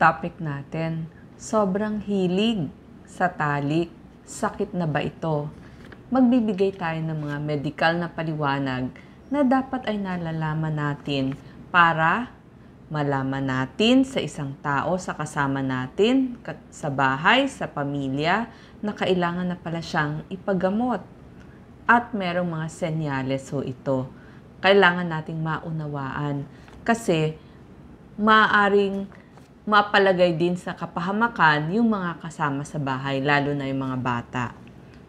topic natin. Sobrang hilig sa talik. Sakit na ba ito? Magbibigay tayo ng mga medical na paliwanag na dapat ay nalalaman natin para malaman natin sa isang tao, sa kasama natin, sa bahay, sa pamilya, na kailangan na pala siyang ipagamot. At merong mga senyales ho ito. Kailangan nating maunawaan kasi maaring mapalagay din sa kapahamakan yung mga kasama sa bahay, lalo na yung mga bata.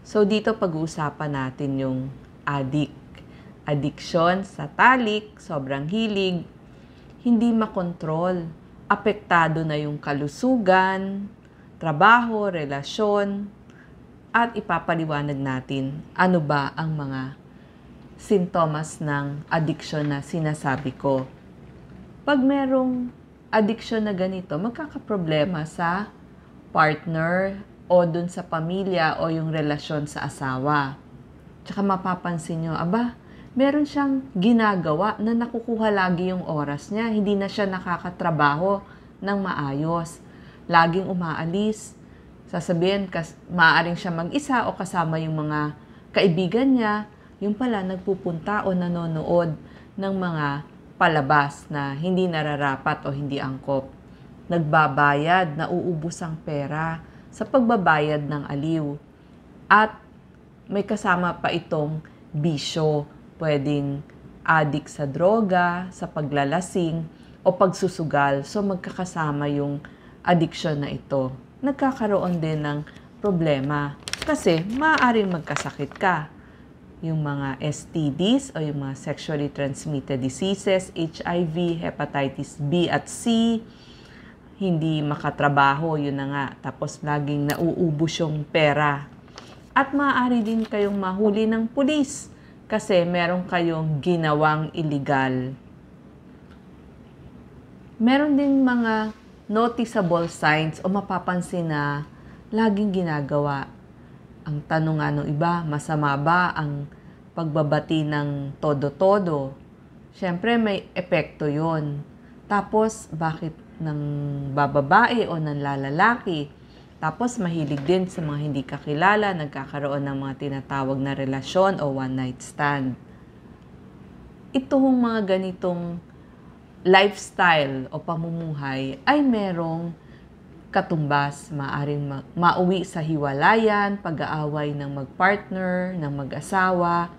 So dito pag-uusapan natin yung adik. Addiction sa talik, sobrang hilig, hindi makontrol, apektado na yung kalusugan, trabaho, relasyon, at ipapaliwanag natin ano ba ang mga sintomas ng addiction na sinasabi ko. Pag merong addiction na ganito, magkakaproblema sa partner o dun sa pamilya o yung relasyon sa asawa. Tsaka mapapansin nyo, aba, meron siyang ginagawa na nakukuha lagi yung oras niya. Hindi na siya nakakatrabaho ng maayos. Laging umaalis. Sasabihin, kas, maaaring siya mag-isa o kasama yung mga kaibigan niya. Yung pala, nagpupunta o nanonood ng mga palabas na hindi nararapat o hindi angkop. Nagbabayad na uubos ang pera sa pagbabayad ng aliw. At may kasama pa itong bisyo. Pwedeng adik sa droga, sa paglalasing, o pagsusugal. So magkakasama yung addiction na ito. Nagkakaroon din ng problema kasi maaaring magkasakit ka yung mga STDs o yung mga sexually transmitted diseases, HIV, hepatitis B at C, hindi makatrabaho, yun na nga. Tapos laging nauubos yung pera. At maaari din kayong mahuli ng pulis kasi meron kayong ginawang illegal. Meron din mga noticeable signs o mapapansin na laging ginagawa ang tanong nga ng iba, masama ba ang pagbabati ng todo-todo? Siyempre, may epekto yon. Tapos, bakit ng bababae o ng lalaki? Tapos, mahilig din sa mga hindi kakilala, nagkakaroon ng mga tinatawag na relasyon o one-night stand. Itong mga ganitong lifestyle o pamumuhay ay merong katumbas, maaring ma- mauwi sa hiwalayan, pag-aaway ng magpartner, ng mag-asawa.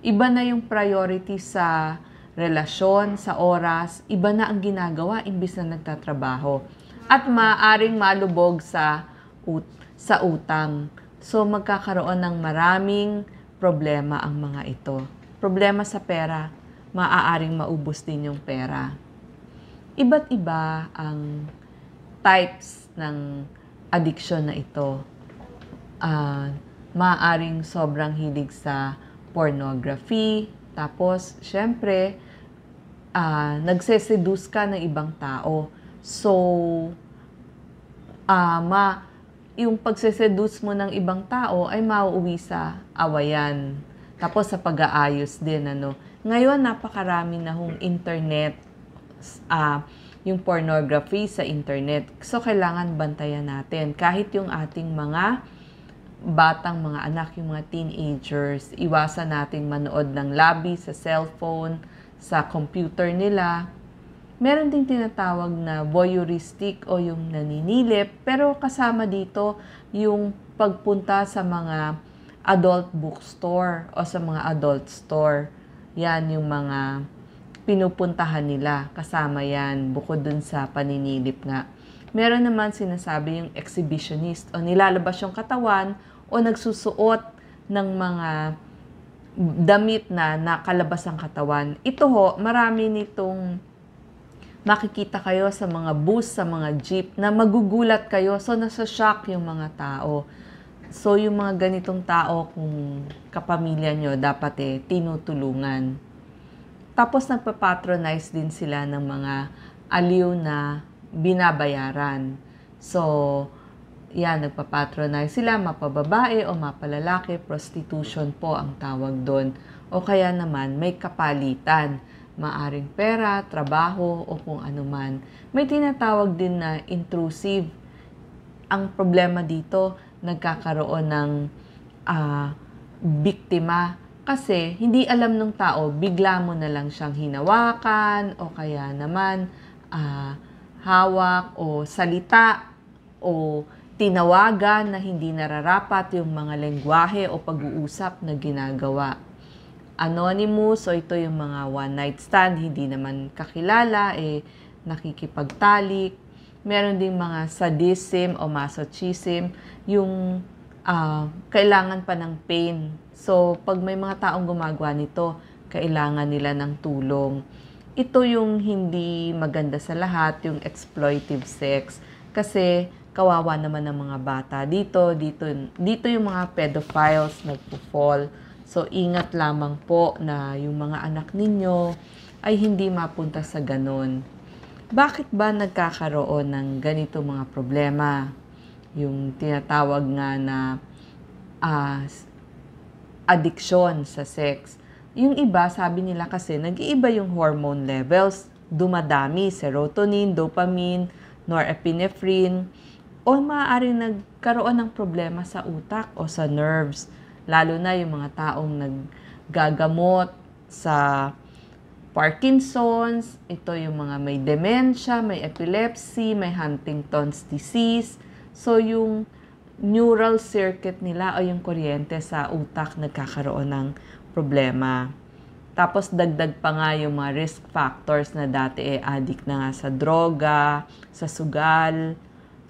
Iba na yung priority sa relasyon, sa oras, iba na ang ginagawa imbis na nagtatrabaho. At maaring malubog sa ut- sa utang. So magkakaroon ng maraming problema ang mga ito. Problema sa pera, maaaring maubos din yung pera. Iba't iba ang types ng addiction na ito. Uh, ah, maaring sobrang hilig sa pornography, tapos syempre, uh, nagseseduce ka ng ibang tao. So, uh, ma, yung pagseseduce mo ng ibang tao ay mauuwi sa awayan. Tapos sa pag-aayos din. Ano. Ngayon, napakarami na hong internet uh, yung pornography sa internet. So, kailangan bantayan natin. Kahit yung ating mga batang mga anak, yung mga teenagers, iwasan natin manood ng labi sa cellphone, sa computer nila. Meron ding tinatawag na voyeuristic o yung naninilip, pero kasama dito yung pagpunta sa mga adult bookstore o sa mga adult store. Yan yung mga pinupuntahan nila. Kasama yan, bukod dun sa paninilip nga. Meron naman sinasabi yung exhibitionist o nilalabas yung katawan o nagsusuot ng mga damit na nakalabas ang katawan. Ito ho, marami nitong makikita kayo sa mga bus, sa mga jeep, na magugulat kayo. So, nasa shock yung mga tao. So, yung mga ganitong tao, kung kapamilya nyo, dapat eh, tinutulungan. Tapos nagpa-patronize din sila ng mga aliw na binabayaran. So, yan, nagpa-patronize sila, mapababae o mapalalaki, prostitution po ang tawag doon. O kaya naman, may kapalitan, maaring pera, trabaho o kung ano man. May tinatawag din na intrusive. Ang problema dito, nagkakaroon ng uh, biktima kasi hindi alam ng tao, bigla mo na lang siyang hinawakan o kaya naman uh, hawak o salita o tinawagan na hindi nararapat yung mga lengguwahe o pag-uusap na ginagawa. Anonymous, o ito yung mga one-night stand, hindi naman kakilala, eh, nakikipagtalik. Meron ding mga sadism o masochism, yung uh, kailangan pa ng pain. So, pag may mga taong gumagawa nito, kailangan nila ng tulong. Ito yung hindi maganda sa lahat, yung exploitive sex. Kasi kawawa naman ng mga bata. Dito, dito, dito yung mga pedophiles nagpo-fall. So, ingat lamang po na yung mga anak ninyo ay hindi mapunta sa ganun. Bakit ba nagkakaroon ng ganito mga problema? yung tinatawag nga na uh, addiction sa sex. Yung iba, sabi nila kasi, nag-iiba yung hormone levels. Dumadami, serotonin, dopamine, norepinephrine, o maaari nagkaroon ng problema sa utak o sa nerves. Lalo na yung mga taong naggagamot sa Parkinson's, ito yung mga may dementia, may epilepsy, may Huntington's disease, So, yung neural circuit nila o yung kuryente sa utak nagkakaroon ng problema. Tapos dagdag pa nga yung mga risk factors na dati eh adik na nga sa droga, sa sugal,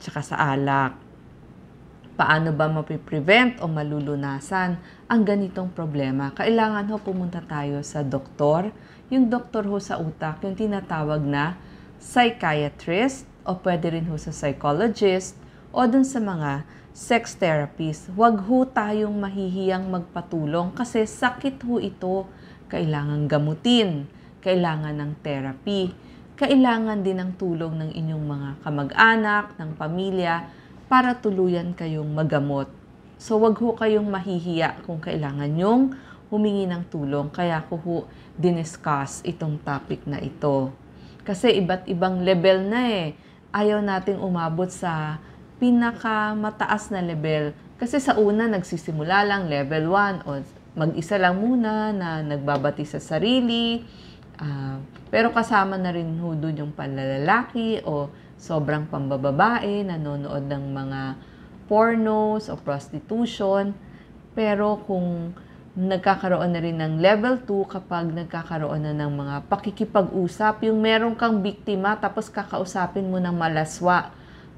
tsaka sa alak. Paano ba mapiprevent o malulunasan ang ganitong problema? Kailangan ho pumunta tayo sa doktor. Yung doktor ho sa utak, yung tinatawag na psychiatrist o pwede rin ho sa psychologist o dun sa mga sex therapist. Huwag ho tayong mahihiyang magpatulong kasi sakit ho ito. Kailangan gamutin, kailangan ng therapy, kailangan din ng tulong ng inyong mga kamag-anak, ng pamilya para tuluyan kayong magamot. So huwag ho kayong mahihiya kung kailangan nyong humingi ng tulong. Kaya ko ho diniscuss itong topic na ito. Kasi iba't ibang level na eh. Ayaw nating umabot sa pinakamataas na level. Kasi sa una, nagsisimula lang level 1 o mag-isa lang muna na nagbabati sa sarili. Uh, pero kasama na rin ho doon yung panlalaki o sobrang pambababae, nanonood ng mga pornos o prostitution. Pero kung nagkakaroon na rin ng level 2 kapag nagkakaroon na ng mga pakikipag-usap, yung meron kang biktima tapos kakausapin mo ng malaswa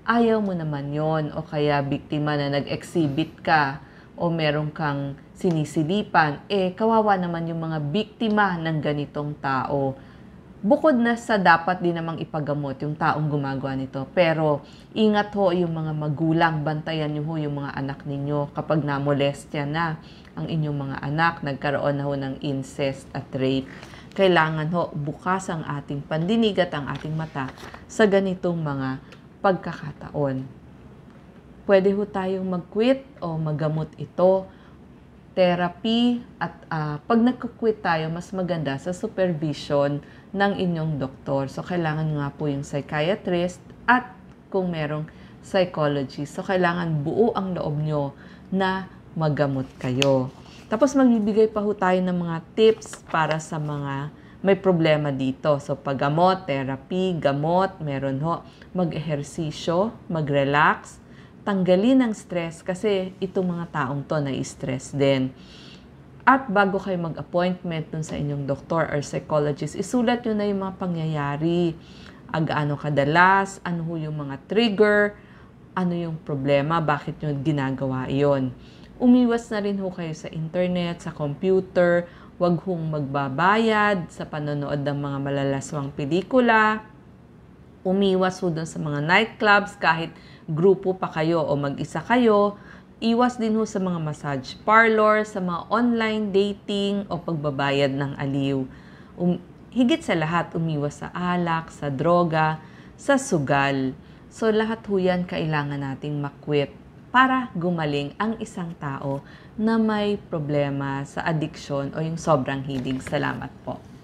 ayaw mo naman yon o kaya biktima na nag-exhibit ka o meron kang sinisilipan, eh kawawa naman yung mga biktima ng ganitong tao. Bukod na sa dapat din namang ipagamot yung taong gumagawa nito. Pero ingat ho yung mga magulang, bantayan nyo ho yung mga anak ninyo kapag namolestya na ang inyong mga anak, nagkaroon na ho ng incest at rape. Kailangan ho bukas ang ating pandinig at ang ating mata sa ganitong mga pagkakataon. Pwede ho tayong mag-quit o magamot ito, therapy, at uh, pag nag-quit tayo, mas maganda sa supervision ng inyong doktor. So, kailangan nga po yung psychiatrist at kung merong psychology. So, kailangan buo ang loob nyo na magamot kayo. Tapos, magbibigay pa ho tayo ng mga tips para sa mga may problema dito. So, paggamot, therapy, gamot, meron ho. Mag-ehersisyo, mag-relax, tanggalin ang stress kasi itong mga taong to na stress din. At bago kayo mag-appointment dun sa inyong doktor or psychologist, isulat nyo na yung mga pangyayari. Agaano kadalas, ano ho yung mga trigger, ano yung problema, bakit nyo ginagawa yon. Umiwas na rin ho kayo sa internet, sa computer, Huwag hong magbabayad sa panonood ng mga malalaswang pelikula. Umiwas ho dun sa mga nightclubs kahit grupo pa kayo o mag-isa kayo. Iwas din ho sa mga massage parlor, sa mga online dating o pagbabayad ng aliw. Um, higit sa lahat, umiwas sa alak, sa droga, sa sugal. So lahat ho yan kailangan nating makwit para gumaling ang isang tao na may problema sa addiction o yung sobrang hilig. Salamat po.